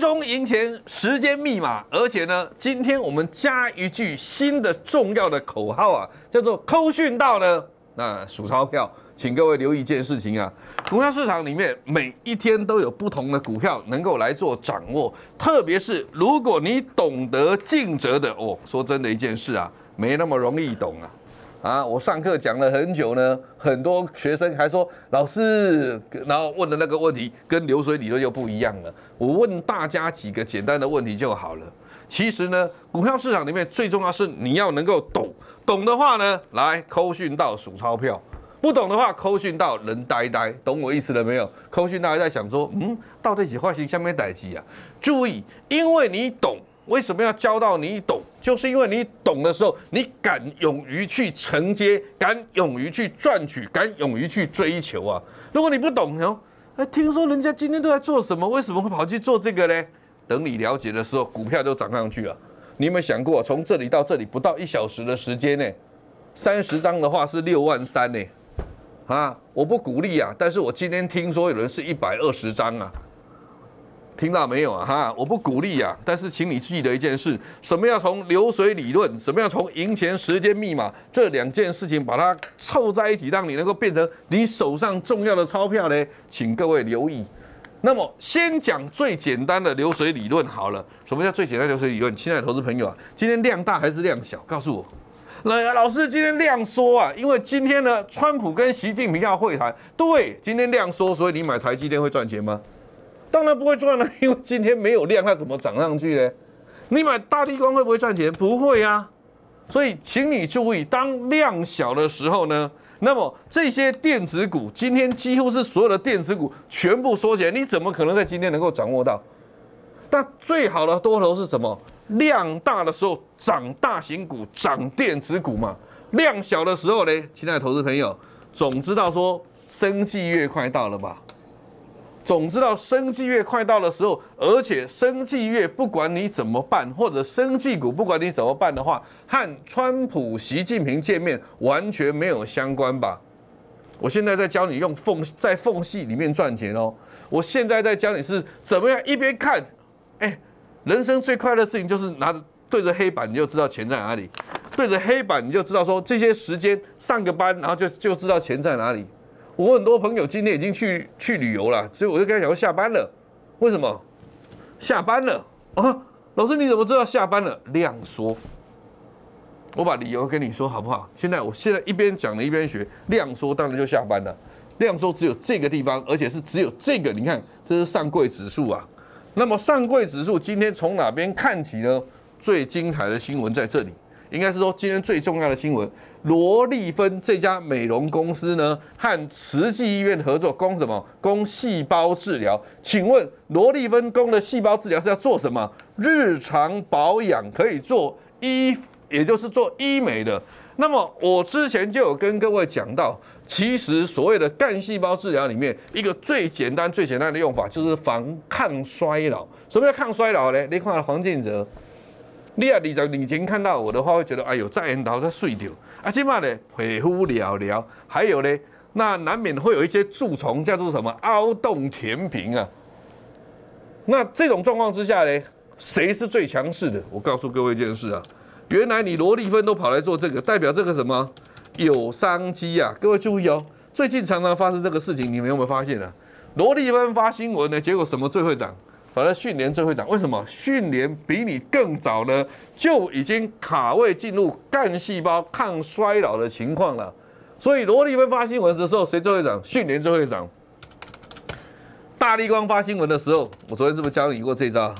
中赢钱时间密码，而且呢，今天我们加一句新的重要的口号啊，叫做“抠讯到呢。那数钞票，请各位留意一件事情啊，股票市场里面每一天都有不同的股票能够来做掌握，特别是如果你懂得尽责的哦，说真的一件事啊，没那么容易懂啊。啊，我上课讲了很久呢，很多学生还说老师，然后问的那个问题跟流水理论又不一样了。我问大家几个简单的问题就好了。其实呢，股票市场里面最重要是你要能够懂，懂的话呢，来抠讯到数钞票；不懂的话，抠讯到人呆呆。懂我意思了没有？抠讯到还在想说，嗯，到底几块钱下面待鸡啊？注意，因为你懂，为什么要教到你懂？就是因为你懂的时候，你敢勇于去承接，敢勇于去赚取，敢勇于去追求啊！如果你不懂，然后，哎，听说人家今天都在做什么，为什么会跑去做这个呢？等你了解的时候，股票都涨上去了。你有没有想过，从这里到这里不到一小时的时间呢？三十张的话是六万三呢？啊，我不鼓励啊，但是我今天听说有人是一百二十张啊。听到没有啊？哈，我不鼓励呀，但是请你记得一件事：什么要从流水理论，什么要从赢钱时间密码这两件事情把它凑在一起，让你能够变成你手上重要的钞票呢？请各位留意。那么先讲最简单的流水理论好了。什么叫最简单流水理论？亲爱的投资朋友啊，今天量大还是量小？告诉我。那老师今天量缩啊，因为今天呢，川普跟习近平要会谈。对，今天量缩，所以你买台积电会赚钱吗？当然不会赚了，因为今天没有量，它怎么涨上去呢？你买大地光会不会赚钱？不会啊。所以，请你注意，当量小的时候呢，那么这些电子股今天几乎是所有的电子股全部缩起来，你怎么可能在今天能够掌握到？但最好的多头是什么？量大的时候涨大型股、涨电子股嘛。量小的时候呢，亲爱的投资朋友，总知道说生计越快到了吧？总知道生计月快到的时候，而且生计月不管你怎么办，或者生计股不管你怎么办的话，和川普、习近平见面完全没有相关吧？我现在在教你用缝在缝隙里面赚钱哦。我现在在教你是怎么样一边看，哎，人生最快的事情就是拿着对着黑板，你就知道钱在哪里；对着黑板，你就知道说这些时间上个班，然后就就知道钱在哪里。我很多朋友今天已经去去旅游了，所以我就跟他讲过下班了，为什么？下班了啊？老师你怎么知道下班了？量缩，我把理由跟你说好不好？现在我现在一边讲了一边学，量缩当然就下班了。量缩只有这个地方，而且是只有这个。你看，这是上柜指数啊。那么上柜指数今天从哪边看起呢？最精彩的新闻在这里，应该是说今天最重要的新闻。罗丽芬这家美容公司呢，和慈济医院合作，供什么？供细胞治疗。请问罗丽芬供的细胞治疗是要做什么？日常保养可以做医，也就是做医美的。那么我之前就有跟各位讲到，其实所谓的干细胞治疗里面，一个最简单、最简单的用法就是防抗衰老。什么叫抗衰老呢？你看黄建泽。你要你在眼前看到我的话，会觉得哎呦，再硬头它碎掉啊！起码呢，皮肤寥寥，还有呢，那难免会有一些蛀虫，叫做什么凹洞填平啊？那这种状况之下呢，谁是最强势的？我告诉各位一件事啊，原来你罗立芬都跑来做这个，代表这个什么有商机啊！各位注意哦，最近常常发生这个事情，你有没有发现啊？罗立芬发新闻呢，结果什么最会涨？反正训练最会涨，为什么？训练比你更早呢，就已经卡位进入干细胞抗衰老的情况了。所以罗丽芬发新闻的时候，谁最会涨？训练最会涨。大力光发新闻的时候，我昨天是不是教你过这招？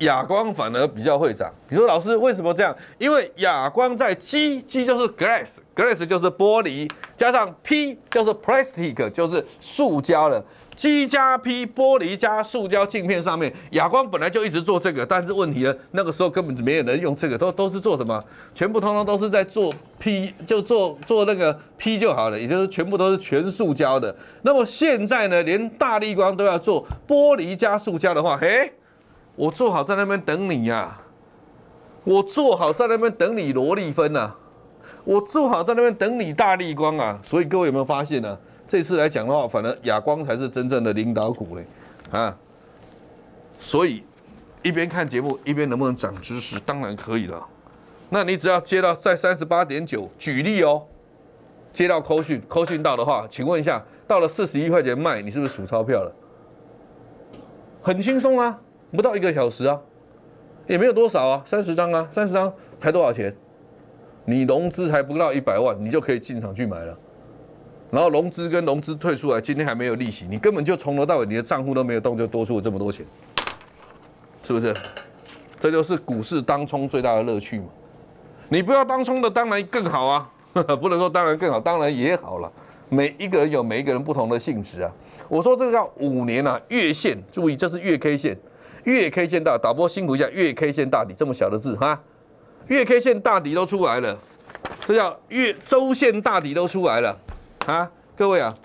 哑光反而比较会涨。你说老师为什么这样？因为哑光在 G G 就是 glass glass 就是玻璃，加上 P 就是 plastic 就是塑胶了。G 加 P 玻璃加塑胶镜片上面，哑光本来就一直做这个，但是问题呢，那个时候根本就没有人用这个，都都是做什么？全部通通都是在做 P 就做做那个 P 就好了，也就是全部都是全塑胶的。那么现在呢，连大力光都要做玻璃加塑胶的话，嘿。我做好在那边等你啊！我做好在那边等你罗丽芬啊！我做好在那边等你大力光啊！所以各位有没有发现呢？这次来讲的话，反而亚光才是真正的领导股嘞啊！所以一边看节目一边能不能长知识，当然可以了。那你只要接到在三十八点九举例哦，接到扣讯扣讯到的话，请问一下，到了四十一块钱卖，你是不是数钞票了？很轻松啊！不到一个小时啊，也没有多少啊，三十张啊，三十张才多少钱？你融资才不到一百万，你就可以进场去买了。然后融资跟融资退出来，今天还没有利息，你根本就从头到尾你的账户都没有动，就多出这么多钱，是不是？这就是股市当冲最大的乐趣嘛。你不要当冲的当然更好啊，不能说当然更好，当然也好了。每一个人有每一个人不同的性质啊。我说这个叫五年啊月线，注意这是月 K 线。月 K 线大打波辛苦一下，月 K 线大底这么小的字哈，月 K 线大底都出来了，这叫月周线大底都出来了啊，各位啊，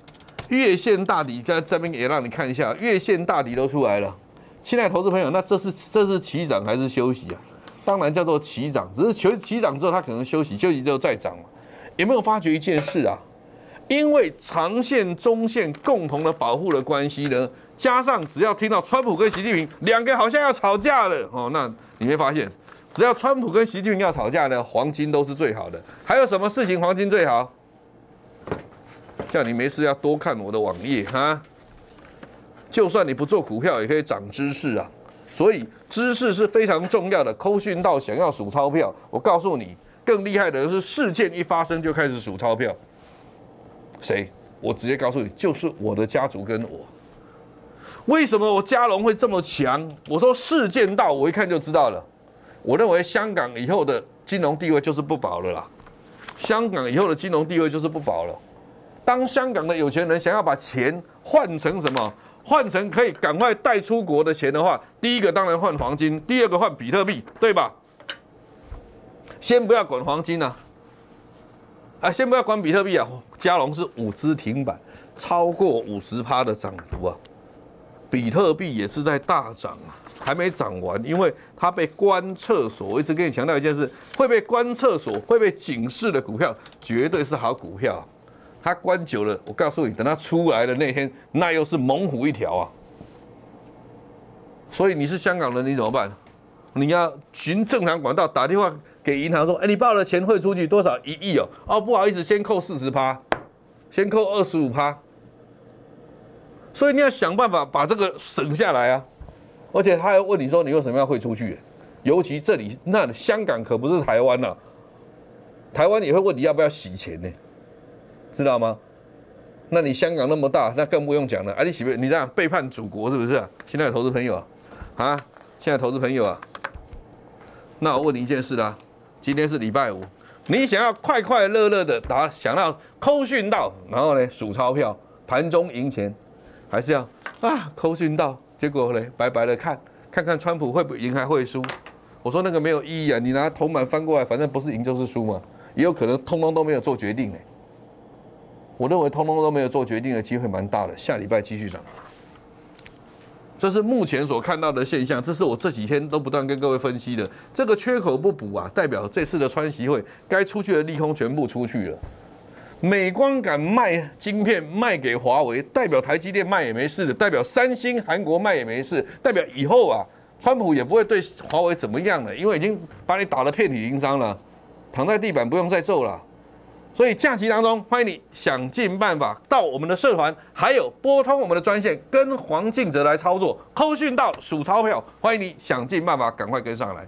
月线大底在这边也让你看一下，月线大底都出来了，亲爱的投资朋友，那这是这是起涨还是休息啊？当然叫做起涨，只是求起涨之后它可能休息，休息之后再涨嘛，有没有发觉一件事啊？因为长线、中线共同的保护的关系呢，加上只要听到川普跟习近平两个好像要吵架了哦，那你没发现，只要川普跟习近平要吵架呢，黄金都是最好的。还有什么事情黄金最好？叫你没事要多看我的网页哈，就算你不做股票也可以长知识啊。所以知识是非常重要的。抠讯到想要数钞票，我告诉你，更厉害的是事件一发生就开始数钞票。谁？我直接告诉你，就是我的家族跟我。为什么我加龙会这么强？我说世件道，我一看就知道了。我认为香港以后的金融地位就是不保了啦。香港以后的金融地位就是不保了。当香港的有钱人想要把钱换成什么？换成可以赶快带出国的钱的话，第一个当然换黄金，第二个换比特币，对吧？先不要管黄金啊，啊，先不要管比特币啊。加龙是五只停板，超过五十趴的涨幅啊！比特币也是在大涨啊，还没涨完，因为它被观测所。我一直跟你强调一件事：会被观测所、会被警示的股票，绝对是好股票。它关久了，我告诉你，等它出来的那天，那又是猛虎一条啊！所以你是香港人，你怎么办？你要循正常管道打电话给银行，说：哎，你报了的钱汇出去多少一亿哦？哦，不好意思，先扣四十趴。先扣二十五趴，所以你要想办法把这个省下来啊！而且他还问你说你为什么要汇出去？尤其这里那香港可不是台湾啊，台湾也会问你要不要洗钱呢，知道吗？那你香港那么大，那更不用讲了。哎，你洗不？你这样背叛祖国是不是？现在投资朋友啊，啊，现在投资朋友啊，那我问你一件事啦，今天是礼拜五。你想要快快乐乐的打，想要抠讯道，然后呢数钞票，盘中赢钱，还是要啊抠讯道？结果呢，白白的看看看川普会不赢还会输？我说那个没有意义啊！你拿铜板翻过来，反正不是赢就是输嘛，也有可能通通都没有做决定呢。我认为通通都没有做决定的机会蛮大的，下礼拜继续涨。这是目前所看到的现象，这是我这几天都不断跟各位分析的。这个缺口不补啊，代表这次的川习会该出去的利空全部出去了。美光敢卖晶片卖给华为，代表台积电卖也没事，代表三星韩国卖也没事，代表以后啊，川普也不会对华为怎么样了，因为已经把你打得遍体鳞伤了，躺在地板不用再揍了。所以假期当中，欢迎你想尽办法到我们的社团，还有拨通我们的专线，跟黄敬泽来操作，抠讯到数钞票。欢迎你想尽办法赶快跟上来。